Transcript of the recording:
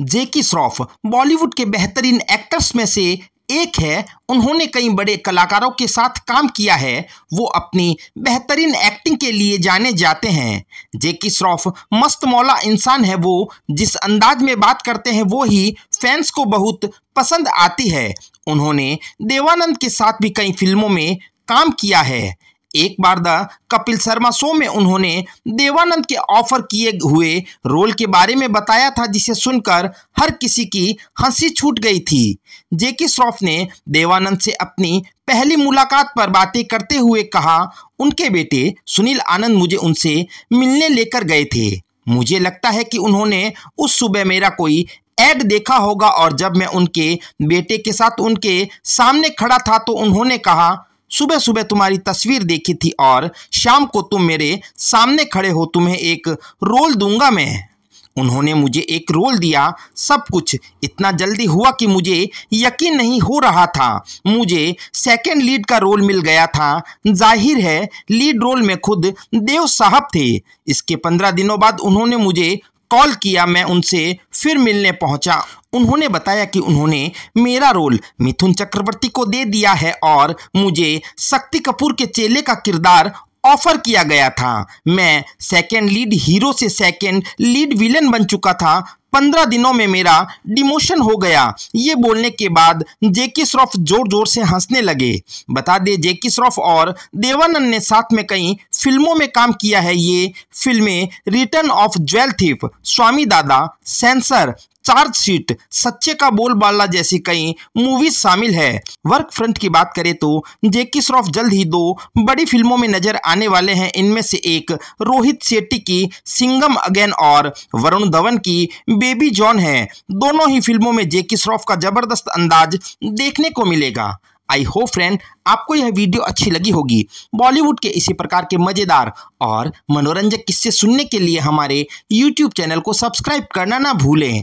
जेकी श्रॉफ बॉलीवुड के बेहतरीन एक्टर्स में से एक है उन्होंने कई बड़े कलाकारों के साथ काम किया है वो अपनी बेहतरीन एक्टिंग के लिए जाने जाते हैं जेकी श्रॉफ मस्त मौला इंसान है वो जिस अंदाज में बात करते हैं वो ही फैंस को बहुत पसंद आती है उन्होंने देवानंद के साथ भी कई फिल्मों में काम किया है एक बार द कपिल शर्मा शो में उन्होंने देवानंद के ऑफर किए हुए रोल के बारे में बताया था जिसे सुनकर हर किसी की हंसी छूट गई थी जेके श्रॉफ ने देवानंद से अपनी पहली मुलाकात पर बातें करते हुए कहा उनके बेटे सुनील आनंद मुझे उनसे मिलने लेकर गए थे मुझे लगता है कि उन्होंने उस सुबह मेरा कोई एड देखा होगा और जब मैं उनके बेटे के साथ उनके सामने खड़ा था तो उन्होंने कहा सुबह सुबह तुम्हारी तस्वीर देखी थी और शाम को तुम मेरे सामने खड़े हो तुम्हें एक रोल दूंगा मैं उन्होंने मुझे एक रोल दिया सब कुछ इतना जल्दी हुआ कि मुझे यकीन नहीं हो रहा था मुझे सेकंड लीड का रोल मिल गया था जाहिर है लीड रोल में खुद देव साहब थे इसके पंद्रह दिनों बाद उन्होंने मुझे कॉल किया मैं उनसे फिर मिलने पहुंचा उन्होंने बताया कि उन्होंने मेरा रोल मिथुन चक्रवर्ती को दे दिया है और मुझे शक्ति कपूर के चेले का किरदार ऑफर किया गया था मैं सेकेंड लीड हीरो से सेकेंड लीड विलन बन चुका था पंद्रह दिनों में मेरा डिमोशन हो गया ये बोलने के बाद जेकी श्रॉफ जोर जोर से हंसने लगे बता दे जेकी श्रॉफ और देवानंद ने साथ में कई फिल्मों में काम किया है ये फिल्में return of jewel thief Swami Dada censor chargesheet सच्चे का बोल बाला जैसी कई मूवीज शामिल है वर्क फ्रंट की बात करें तो जेकी श्रॉफ जल्द ही दो बड़ी फिल्मों में नजर आने वाले हैं इनमें से एक रोहित शेट्टी की सिंगम अगेन और वरुण धवन की बेबी जॉन है दोनों ही फिल्मों में जेकी श्रॉफ का जबरदस्त अंदाज देखने को मिलेगा आई होप फ्रेंड आपको यह वीडियो अच्छी लगी होगी बॉलीवुड के इसी प्रकार के मज़ेदार और मनोरंजक किस्से सुनने के लिए हमारे यूट्यूब चैनल को सब्सक्राइब करना ना भूलें